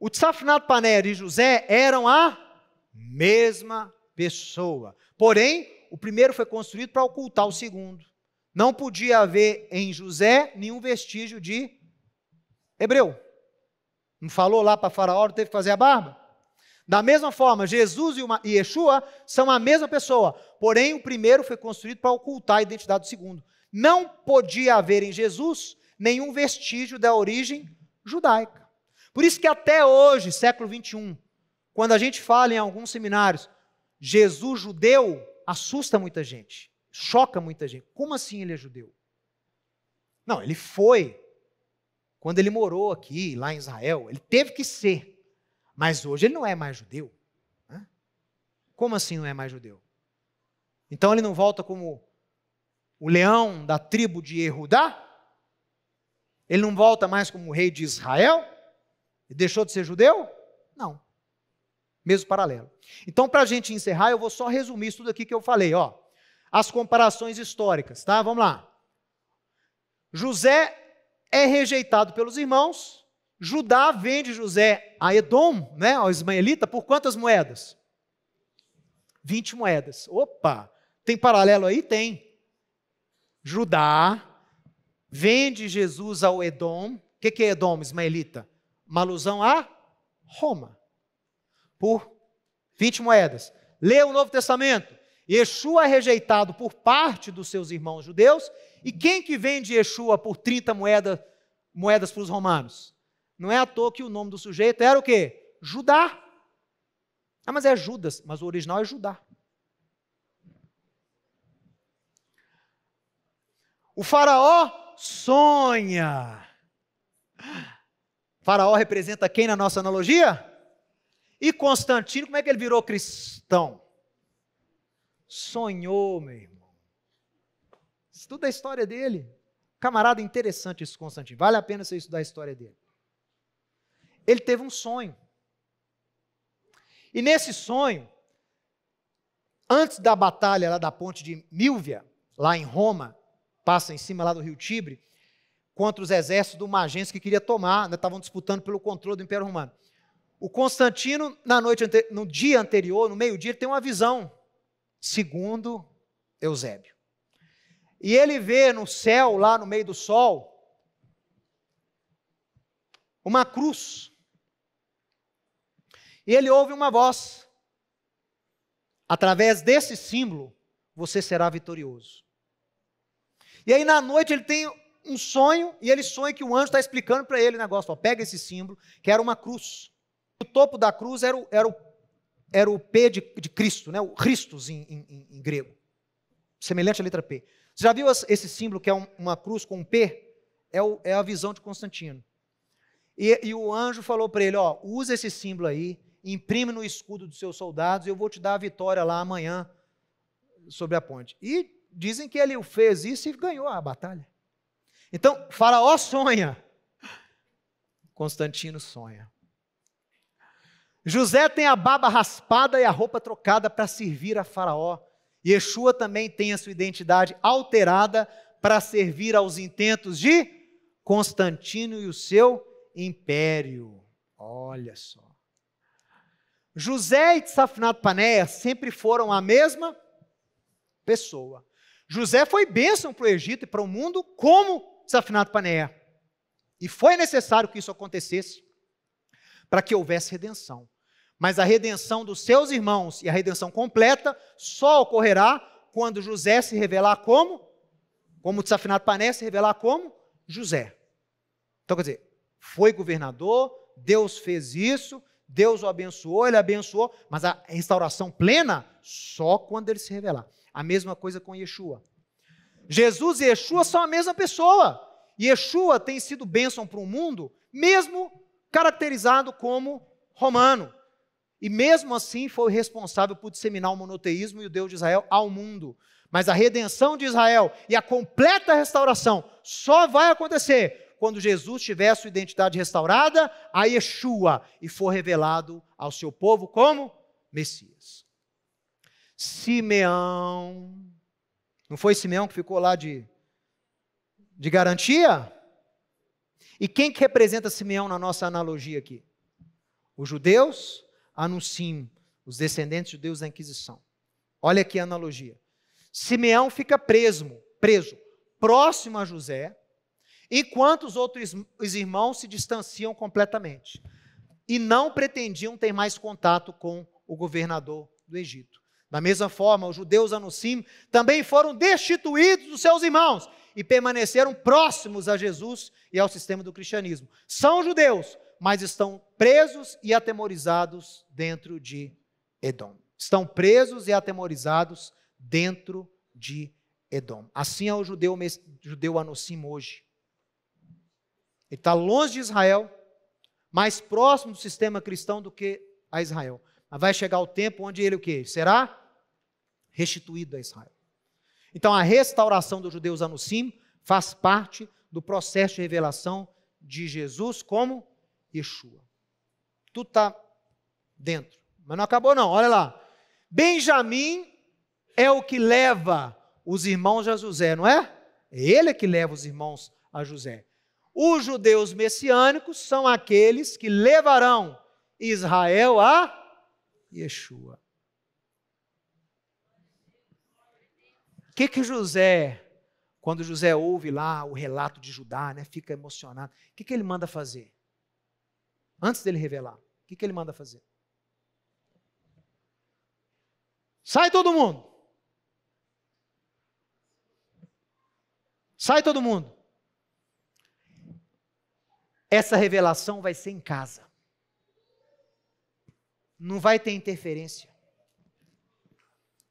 O Tsafnat Paner e José eram a mesma pessoa. Porém, o primeiro foi construído para ocultar o segundo. Não podia haver em José nenhum vestígio de hebreu. Não falou lá para Faraó, teve que fazer a barba? Da mesma forma, Jesus e, Yeshua são a mesma pessoa, porém o primeiro foi construído para ocultar a identidade do segundo. Não podia haver em Jesus nenhum vestígio da origem judaica. Por isso que até hoje, século 21, quando a gente fala em alguns seminários, Jesus judeu assusta muita gente, choca muita gente. Como assim ele é judeu? Não, ele foi quando ele morou aqui, lá em Israel, ele teve que ser. Mas hoje ele não é mais judeu. Né? Como assim não é mais judeu? Então ele não volta como o leão da tribo de Erudá? Ele não volta mais como rei de Israel? E deixou de ser judeu? Não. Mesmo paralelo. Então, para a gente encerrar, eu vou só resumir isso tudo aqui que eu falei. Ó. As comparações históricas, tá? Vamos lá. José é rejeitado pelos irmãos, Judá vende José a Edom, né, ao ismaelita, por quantas moedas? 20 moedas. Opa! Tem paralelo aí? Tem. Judá vende Jesus ao Edom. O que, que é Edom, ismaelita? Uma alusão a Roma. Por 20 moedas. Lê o Novo Testamento. Yeshua é rejeitado por parte dos seus irmãos judeus. E quem que vende Yeshua por 30 moedas, moedas para os romanos? Não é à toa que o nome do sujeito era o quê? Judá. Ah, mas é Judas, mas o original é Judá. O faraó sonha. O faraó representa quem na nossa analogia? E Constantino, como é que ele virou cristão? Sonhou, meu irmão. Estuda a história dele. Camarada interessante esse Constantino. Vale a pena você estudar a história dele ele teve um sonho. E nesse sonho, antes da batalha lá da ponte de Milvia, lá em Roma, passa em cima lá do rio Tibre, contra os exércitos do Magêncio que queria tomar, né, estavam disputando pelo controle do Império Romano. O Constantino, na noite no dia anterior, no meio-dia, tem uma visão, segundo Eusébio. E ele vê no céu, lá no meio do sol, uma cruz. E ele ouve uma voz. Através desse símbolo, você será vitorioso. E aí na noite ele tem um sonho e ele sonha que o anjo está explicando para ele o negócio. Ó, pega esse símbolo, que era uma cruz. O topo da cruz era o, era o, era o P de, de Cristo, né? o Christus em, em, em, grego. Semelhante à letra P. Você já viu esse símbolo que é um, uma cruz com um P? É, o, é a visão de Constantino. E, e o anjo falou para ele: ó, usa esse símbolo aí imprime no escudo dos seus soldados, e eu vou te dar a vitória lá amanhã sobre a ponte. E dizem que ele fez isso e ganhou a batalha. Então, Faraó sonha, Constantino sonha. José tem a barba raspada e a roupa trocada para servir a Faraó. Yeshua também tem a sua identidade alterada para servir aos intentos de Constantino e o seu império. Olha só. José e Safinato Paneia sempre foram a mesma pessoa. José foi bênção para o Egito e para o mundo como Safinato Paneia. E foi necessário que isso acontecesse para que houvesse redenção. Mas a redenção dos seus irmãos e a redenção completa só ocorrerá quando José se revelar como? Como Safinato Pané se revelar como? José. Então, quer dizer, foi governador, Deus fez isso, Deus o abençoou, ele abençoou, mas a restauração plena só quando ele se revelar. A mesma coisa com Yeshua. Jesus e Yeshua são a mesma pessoa. Yeshua tem sido bênção para o mundo, mesmo caracterizado como romano. E mesmo assim foi responsável por disseminar o monoteísmo e o Deus de Israel ao mundo. Mas a redenção de Israel e a completa restauração só vai acontecer quando Jesus tiver sua identidade restaurada, a Yeshua e for revelado ao seu povo como Messias. Simeão. Não foi Simeão que ficou lá de, de garantia? E quem que representa Simeão na nossa analogia aqui? Os judeus, Anuncim, os descendentes judeus da Inquisição. Olha aqui a analogia. Simeão fica preso, preso, próximo a José, enquanto os outros os irmãos se distanciam completamente e não pretendiam ter mais contato com o governador do Egito. Da mesma forma, os judeus Anusim também foram destituídos dos seus irmãos e permaneceram próximos a Jesus e ao sistema do cristianismo. São judeus, mas estão presos e atemorizados dentro de Edom. Estão presos e atemorizados dentro de Edom. Assim é o judeu, judeu Anusim hoje. Ele está longe de Israel, mais próximo do sistema cristão do que a Israel. Mas vai chegar o tempo onde ele o quê? Será restituído a Israel. Então a restauração dos judeus a Anusim faz parte do processo de revelação de Jesus como Yeshua. Tudo está dentro. Mas não acabou não, olha lá. Benjamim é o que leva os irmãos a José, não é? É ele que leva os irmãos a José. Os judeus messiânicos são aqueles que levarão Israel a Yeshua. O que, que José, quando José ouve lá o relato de Judá, né, fica emocionado, o que, que ele manda fazer? Antes dele revelar, o que, que ele manda fazer? Sai todo mundo! Sai todo mundo! essa revelação vai ser em casa. Não vai ter interferência.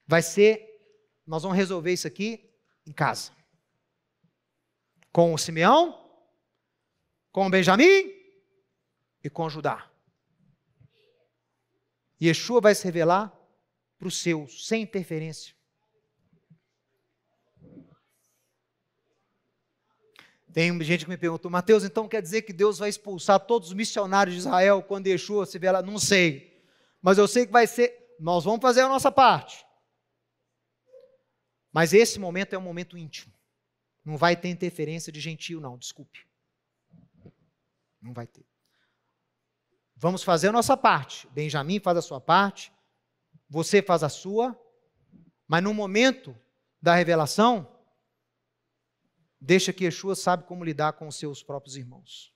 Vai ser, nós vamos resolver isso aqui em casa. Com o Simeão, com o Benjamim e com Judá. Yeshua vai se revelar para os seus, sem interferência. Tem gente que me perguntou, Mateus, então quer dizer que Deus vai expulsar todos os missionários de Israel quando Yeshua se vier lá? Não sei. Mas eu sei que vai ser, nós vamos fazer a nossa parte. Mas esse momento é um momento íntimo. Não vai ter interferência de gentio, não, desculpe. Não vai ter. Vamos fazer a nossa parte. Benjamim faz a sua parte, você faz a sua, mas no momento da revelação, deixa que Yeshua sabe como lidar com os seus próprios irmãos.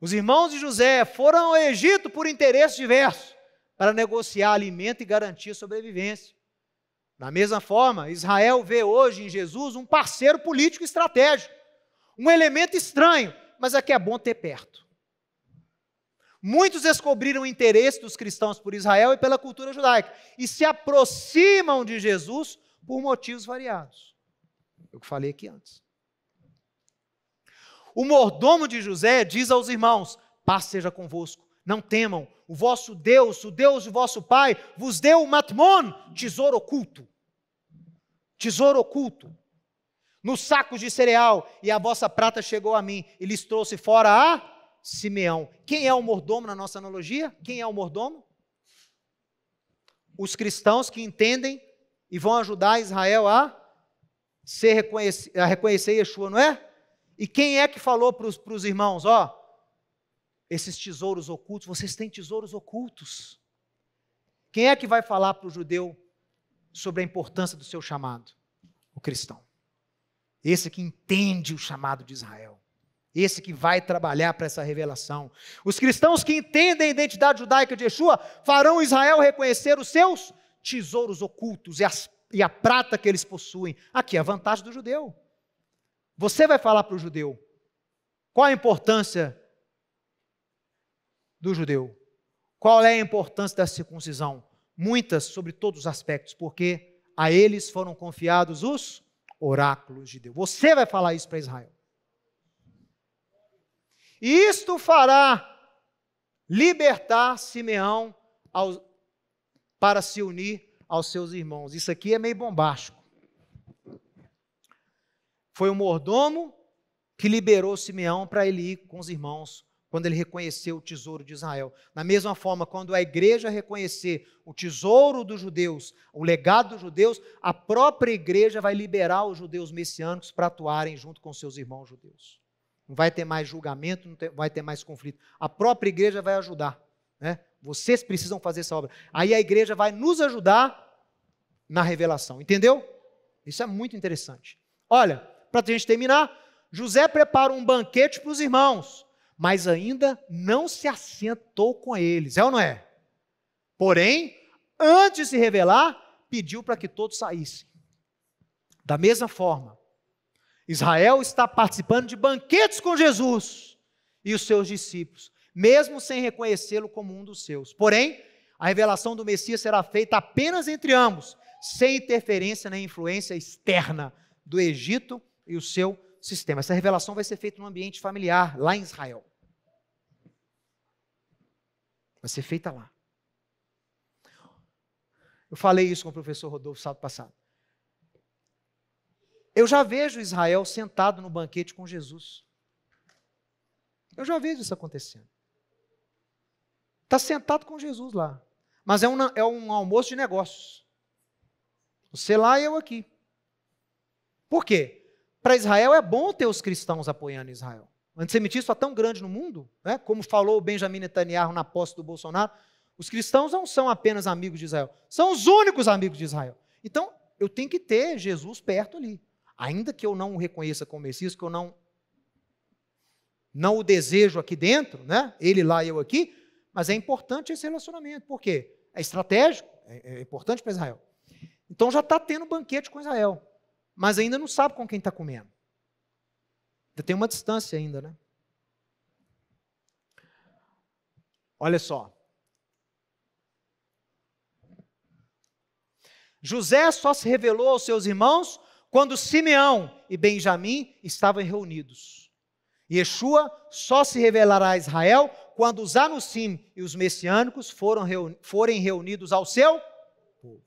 Os irmãos de José foram ao Egito por interesses diversos para negociar alimento e garantir sobrevivência. Da mesma forma, Israel vê hoje em Jesus um parceiro político estratégico, um elemento estranho, mas é que é bom ter perto. Muitos descobriram o interesse dos cristãos por Israel e pela cultura judaica e se aproximam de Jesus por motivos variados. É Eu falei aqui antes. O mordomo de José diz aos irmãos: Paz seja convosco, não temam, o vosso Deus, o Deus de vosso pai, vos deu o matmon, tesouro oculto. Tesouro oculto. Nos sacos de cereal, e a vossa prata chegou a mim, e lhes trouxe fora a Simeão. Quem é o mordomo na nossa analogia? Quem é o mordomo? Os cristãos que entendem e vão ajudar Israel a, ser reconhecer, a reconhecer Yeshua, não é? E quem é que falou para os irmãos, ó, esses tesouros ocultos, vocês têm tesouros ocultos. Quem é que vai falar para o judeu sobre a importância do seu chamado? O cristão. Esse que entende o chamado de Israel. Esse que vai trabalhar para essa revelação. Os cristãos que entendem a identidade judaica de Yeshua farão Israel reconhecer os seus tesouros ocultos e, as, e a prata que eles possuem. Aqui é a vantagem do judeu. Você vai falar para o judeu qual a importância do judeu, qual é a importância da circuncisão. Muitas sobre todos os aspectos, porque a eles foram confiados os oráculos de Deus. Você vai falar isso para Israel. E isto fará libertar Simeão aos, para se unir aos seus irmãos. Isso aqui é meio bombástico. Foi o mordomo que liberou Simeão para ele ir com os irmãos quando ele reconheceu o tesouro de Israel. Da mesma forma, quando a igreja reconhecer o tesouro dos judeus, o legado dos judeus, a própria igreja vai liberar os judeus messiânicos para atuarem junto com seus irmãos judeus. Não vai ter mais julgamento, não vai ter mais conflito. A própria igreja vai ajudar. Né? Vocês precisam fazer essa obra. Aí a igreja vai nos ajudar na revelação, entendeu? Isso é muito interessante. Olha, para a gente terminar, José prepara um banquete para os irmãos, mas ainda não se assentou com eles, é ou não é? Porém, antes de se revelar, pediu para que todos saíssem. Da mesma forma, Israel está participando de banquetes com Jesus e os seus discípulos, mesmo sem reconhecê-lo como um dos seus. Porém, a revelação do Messias será feita apenas entre ambos, sem interferência nem influência externa do Egito e o seu sistema. Essa revelação vai ser feita no ambiente familiar, lá em Israel. Vai ser feita lá. Eu falei isso com o professor Rodolfo sábado passado. Eu já vejo Israel sentado no banquete com Jesus. Eu já vejo isso acontecendo. Está sentado com Jesus lá. Mas é um, é um almoço de negócios. Você lá e eu aqui. Por quê? Para Israel é bom ter os cristãos apoiando Israel. O antissemitismo é tão grande no mundo, né? como falou o Benjamin Netanyahu na posse do Bolsonaro, os cristãos não são apenas amigos de Israel, são os únicos amigos de Israel. Então, eu tenho que ter Jesus perto ali. Ainda que eu não o reconheça como Messias, que eu não, não o desejo aqui dentro, né? ele lá e eu aqui, mas é importante esse relacionamento, por quê? É estratégico, é, é importante para Israel. Então já está tendo banquete com Israel, mas ainda não sabe com quem está comendo. Ainda tem uma distância ainda, né? Olha só. José só se revelou aos seus irmãos quando Simeão e Benjamim estavam reunidos. Yeshua só se revelará a Israel quando os Anusim e os messiânicos reuni forem reunidos ao seu povo.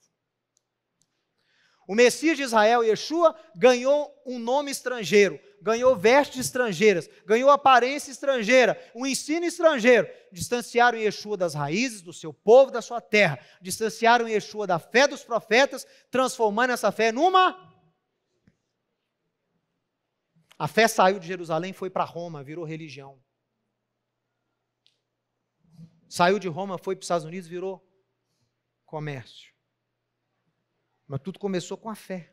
O Messias de Israel, Yeshua, ganhou um nome estrangeiro, ganhou vestes estrangeiras, ganhou aparência estrangeira, um ensino estrangeiro. Distanciaram Yeshua das raízes do seu povo, da sua terra. Distanciaram Yeshua da fé dos profetas, transformando essa fé numa. A fé saiu de Jerusalém, foi para Roma, virou religião. Saiu de Roma, foi para os Estados Unidos, virou comércio. Mas tudo começou com a fé.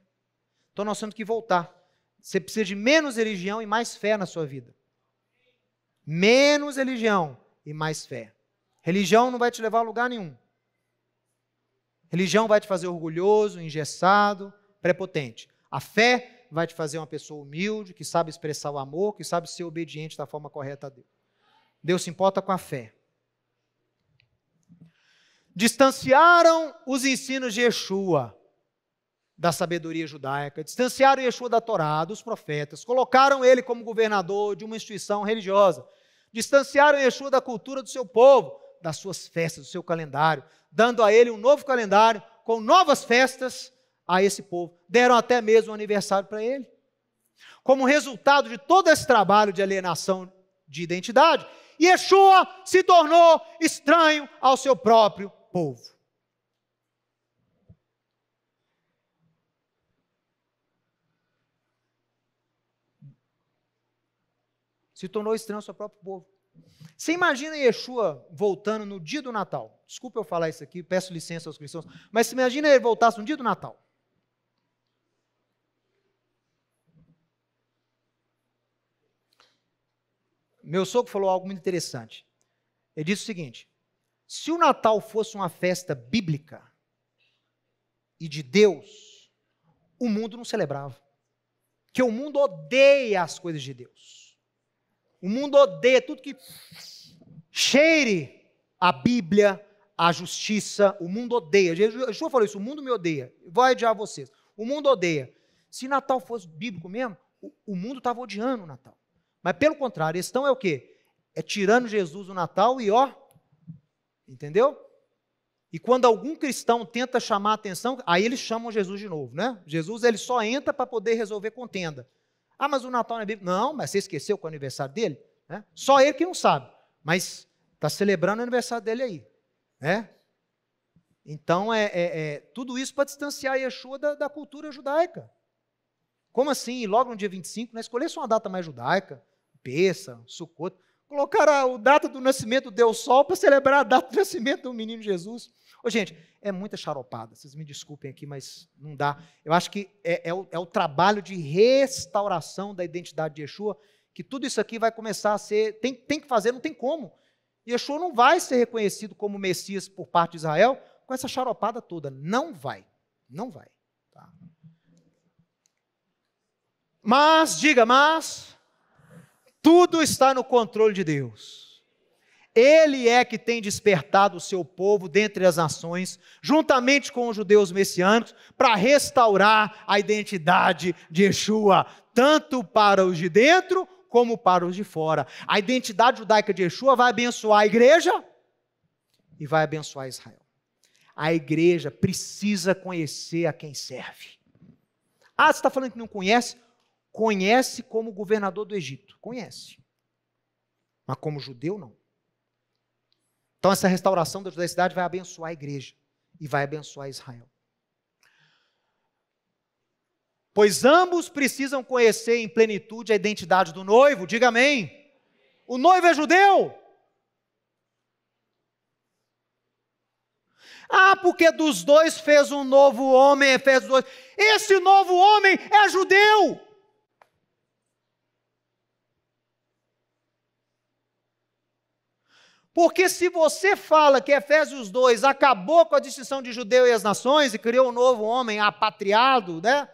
Então nós temos que voltar. Você precisa de menos religião e mais fé na sua vida. Menos religião e mais fé. Religião não vai te levar a lugar nenhum. Religião vai te fazer orgulhoso, engessado, prepotente. A fé vai te fazer uma pessoa humilde, que sabe expressar o amor, que sabe ser obediente da forma correta a Deus. Deus se importa com a fé distanciaram os ensinos de Yeshua da sabedoria judaica, distanciaram Yeshua da Torá, dos profetas, colocaram ele como governador de uma instituição religiosa, distanciaram Yeshua da cultura do seu povo, das suas festas, do seu calendário, dando a ele um novo calendário com novas festas a esse povo. Deram até mesmo um aniversário para ele. Como resultado de todo esse trabalho de alienação de identidade, Yeshua se tornou estranho ao seu próprio povo. Se tornou estranho ao seu próprio povo. Você imagina Yeshua voltando no dia do Natal. Desculpa eu falar isso aqui, peço licença aos cristãos. Mas se imagina ele voltasse no dia do Natal. Meu sogro falou algo muito interessante. Ele disse o seguinte: se o Natal fosse uma festa bíblica e de Deus, o mundo não celebrava. Que o mundo odeia as coisas de Deus. O mundo odeia tudo que cheire a Bíblia, a justiça, o mundo odeia. Yeshua falou isso, o mundo me odeia. Vou adiar vocês. O mundo odeia. Se Natal fosse bíblico mesmo, o, mundo estava odiando o Natal. Mas pelo contrário, eles estão é o quê? É tirando Jesus do Natal e ó, Entendeu? E quando algum cristão tenta chamar a atenção, aí eles chamam Jesus de novo, né? Jesus ele só entra para poder resolver contenda. Ah, mas o Natal na é Bíblia. Não, mas você esqueceu com é o aniversário dele? Né? Só ele que não sabe, mas está celebrando o aniversário dele aí. Né? Então, é, é, é tudo isso para distanciar Yeshua da, da, cultura judaica. Como assim? Logo no dia 25, né, escolhesse uma data mais judaica, Peça, Sukkot. Colocaram o data do nascimento do Deus Sol para celebrar a data do nascimento do menino Jesus. Ô, gente, é muita charopada. Vocês me desculpem aqui, mas não dá. Eu acho que é, é, o, é o trabalho de restauração da identidade de Yeshua, que tudo isso aqui vai começar a ser. Tem, tem que fazer, não tem como. Yeshua não vai ser reconhecido como Messias por parte de Israel com essa charopada toda. Não vai. Não vai. Tá? Mas, diga, mas. Tudo está no controle de Deus. Ele é que tem despertado o seu povo dentre as nações, juntamente com os judeus messiânicos, para restaurar a identidade de Yeshua, tanto para os de dentro como para os de fora. A identidade judaica de Yeshua vai abençoar a igreja e vai abençoar Israel. A igreja precisa conhecer a quem serve. Ah, você está falando que não conhece? conhece como governador do Egito. Conhece. Mas como judeu, não. Então, essa restauração da judaicidade vai abençoar a igreja e vai abençoar Israel. Pois ambos precisam conhecer em plenitude a identidade do noivo, diga amém. O noivo é judeu? Ah, porque dos dois fez um novo homem, fez dois. Esse novo homem é judeu. Porque se você fala que Efésios 2 acabou com a distinção de judeu e as nações e criou um novo homem apatriado, né?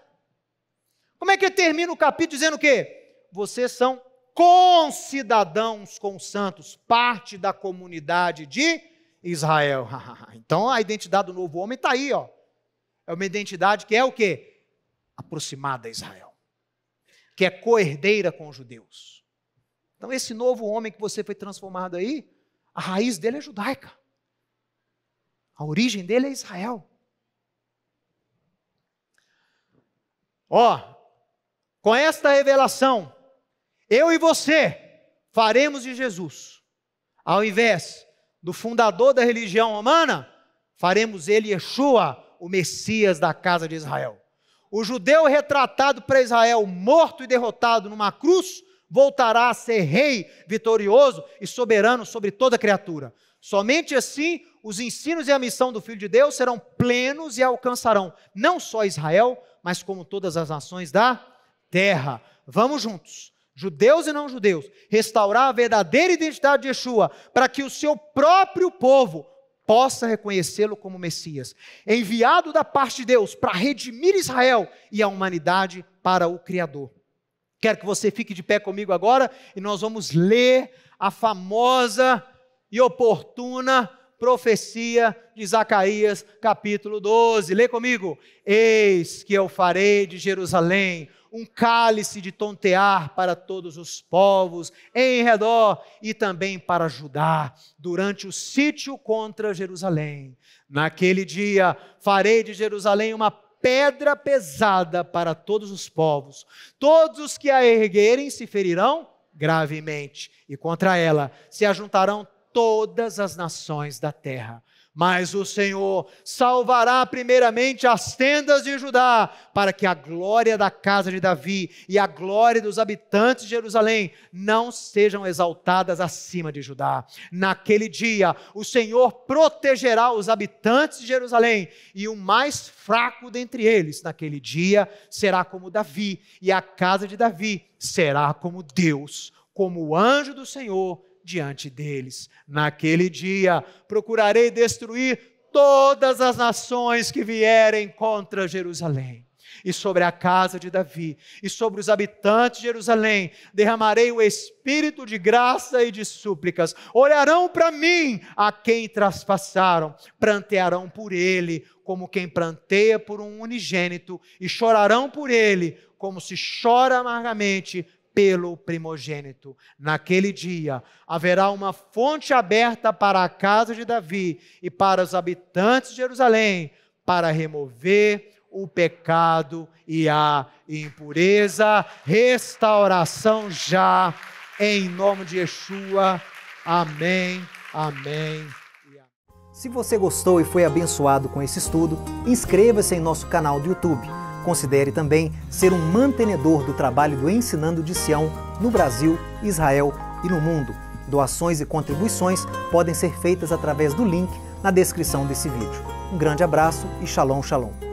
Como é que termina o capítulo dizendo o quê? Vocês são concidadãos com os santos, parte da comunidade de Israel. então a identidade do novo homem está aí, ó. É uma identidade que é o quê? Aproximada a Israel. Que é coerdeira com os judeus. Então esse novo homem que você foi transformado aí, a raiz dele é judaica. A origem dele é Israel. Ó, oh, com esta revelação, eu e você faremos de Jesus, ao invés do fundador da religião romana, faremos ele Yeshua, o Messias da casa de Israel. O judeu retratado para Israel morto e derrotado numa cruz voltará a ser rei vitorioso e soberano sobre toda criatura. Somente assim os ensinos e a missão do Filho de Deus serão plenos e alcançarão não só Israel, mas como todas as nações da terra. Vamos juntos, judeus e não judeus, restaurar a verdadeira identidade de Yeshua, para que o seu próprio povo possa reconhecê-lo como Messias, enviado da parte de Deus para redimir Israel e a humanidade para o Criador. Quero que você fique de pé comigo agora e nós vamos ler a famosa e oportuna profecia de Zacarias, capítulo 12. Lê comigo. Eis que eu farei de Jerusalém um cálice de tontear para todos os povos em redor e também para Judá, durante o sítio contra Jerusalém. Naquele dia farei de Jerusalém uma pedra pesada para todos os povos. Todos os que a erguerem se ferirão gravemente, e contra ela se ajuntarão todas as nações da terra. Mas o Senhor salvará primeiramente as tendas de Judá, para que a glória da casa de Davi e a glória dos habitantes de Jerusalém não sejam exaltadas acima de Judá. Naquele dia, o Senhor protegerá os habitantes de Jerusalém, e o mais fraco dentre eles naquele dia será como Davi, e a casa de Davi será como Deus, como o anjo do Senhor diante deles. Naquele dia procurarei destruir todas as nações que vierem contra Jerusalém e sobre a casa de Davi, e sobre os habitantes de Jerusalém, derramarei o espírito de graça e de súplicas. Olharão para mim a quem traspassaram, prantearão por ele, como quem pranteia por um unigênito, e chorarão por ele, como se chora amargamente pelo primogênito. Naquele dia haverá uma fonte aberta para a casa de Davi e para os habitantes de Jerusalém, para remover o pecado e a impureza. Restauração já, em nome de Yeshua. Amém, amém. Se você gostou e foi abençoado com esse estudo, inscreva-se em nosso canal do YouTube Considere também ser um mantenedor do trabalho do Ensinando de Sião no Brasil, Israel e no mundo. Doações e contribuições podem ser feitas através do link na descrição desse vídeo. Um grande abraço e shalom, shalom.